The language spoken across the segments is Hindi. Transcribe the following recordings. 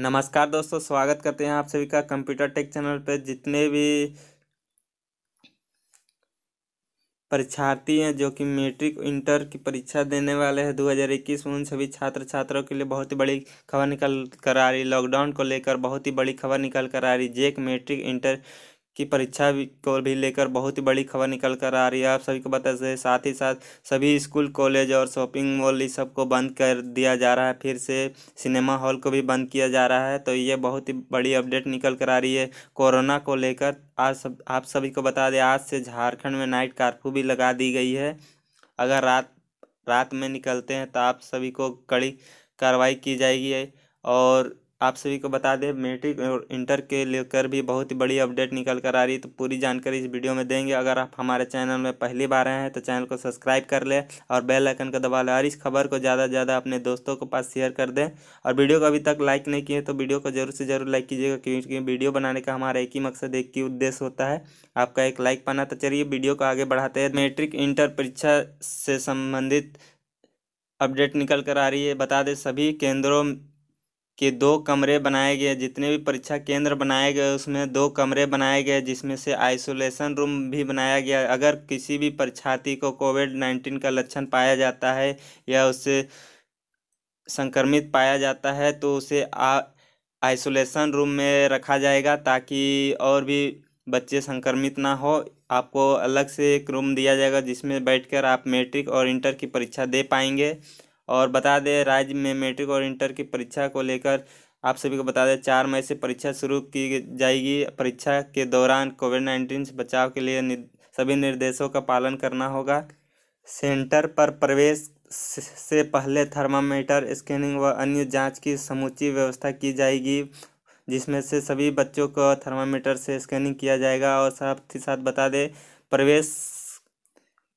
नमस्कार दोस्तों स्वागत करते हैं आप सभी का कंप्यूटर टेक चैनल पर जितने भी परीक्षार्थी हैं जो कि मैट्रिक इंटर की परीक्षा देने वाले हैं 2021 में उन सभी छात्र छात्रों के लिए बहुत ही बड़ी खबर निकल कर आ रही लॉकडाउन को लेकर बहुत ही बड़ी खबर निकल कर आ रही जेक मैट्रिक इंटर की परीक्षा को भी लेकर बहुत ही बड़ी खबर निकल कर आ रही है आप सभी को बता दें साथ ही साथ सभी स्कूल कॉलेज और शॉपिंग मॉल इस सब को बंद कर दिया जा रहा है फिर से सिनेमा हॉल को भी बंद किया जा रहा है तो ये बहुत ही बड़ी अपडेट निकल कर आ रही है कोरोना को लेकर आज सब आप सभी को बता दें आज से झारखंड में नाइट कर्फ्यू भी लगा दी गई है अगर रात रात में निकलते हैं तो आप सभी को कड़ी कार्रवाई की जाएगी और आप सभी को बता दें मैट्रिक और इंटर के लेकर भी बहुत ही बड़ी अपडेट निकल कर आ रही है तो पूरी जानकारी इस वीडियो में देंगे अगर आप हमारे चैनल में पहली बार आए हैं तो चैनल को सब्सक्राइब कर लें और बेल आइकन को दबा लें और इस खबर को ज़्यादा से ज़्यादा अपने दोस्तों के पास शेयर कर दें और वीडियो को अभी तक लाइक नहीं किए तो वीडियो को जरूर से ज़रूर लाइक कीजिएगा क्योंकि वीडियो बनाने का हमारा एक ही मकसद एक ही उद्देश्य होता है आपका एक लाइक पाना तो चलिए वीडियो को आगे बढ़ाते हैं मैट्रिक इंटर परीक्षा से संबंधित अपडेट निकल कर आ रही है बता दें सभी केंद्रों कि दो कमरे बनाए गए जितने भी परीक्षा केंद्र बनाए गए उसमें दो कमरे बनाए गए जिसमें से आइसोलेशन रूम भी बनाया गया अगर किसी भी परीक्षार्थी को कोविड नाइन्टीन का लक्षण पाया जाता है या उससे संक्रमित पाया जाता है तो उसे आ आइसोलेशन रूम में रखा जाएगा ताकि और भी बच्चे संक्रमित ना हो आपको अलग से एक रूम दिया जाएगा जिसमें बैठकर आप मैट्रिक और इंटर की परीक्षा दे पाएंगे और बता दें राज्य में मेट्रिक और इंटर की परीक्षा को लेकर आप सभी को बता दें चार मई से परीक्षा शुरू की जाएगी परीक्षा के दौरान कोविड नाइन्टीन से बचाव के लिए सभी निर्देशों का पालन करना होगा सेंटर पर प्रवेश से पहले थर्मामीटर स्कैनिंग व अन्य जांच की समुची व्यवस्था की जाएगी जिसमें से सभी बच्चों को थर्मामीटर से स्कैनिंग किया जाएगा और साथ ही साथ बता दें प्रवेश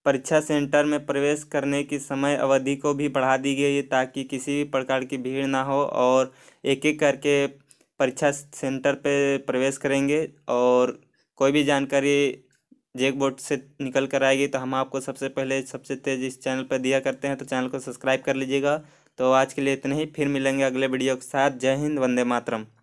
परीक्षा सेंटर में प्रवेश करने की समय अवधि को भी बढ़ा दी गई है ताकि किसी भी प्रकार की भीड़ ना हो और एक एक करके परीक्षा सेंटर पे प्रवेश करेंगे और कोई भी जानकारी जेक बोर्ड से निकल कर आएगी तो हम आपको सबसे पहले सबसे तेज़ इस चैनल पर दिया करते हैं तो चैनल को सब्सक्राइब कर लीजिएगा तो आज के लिए इतना ही फिर मिलेंगे अगले वीडियो के साथ जय हिंद वंदे मातरम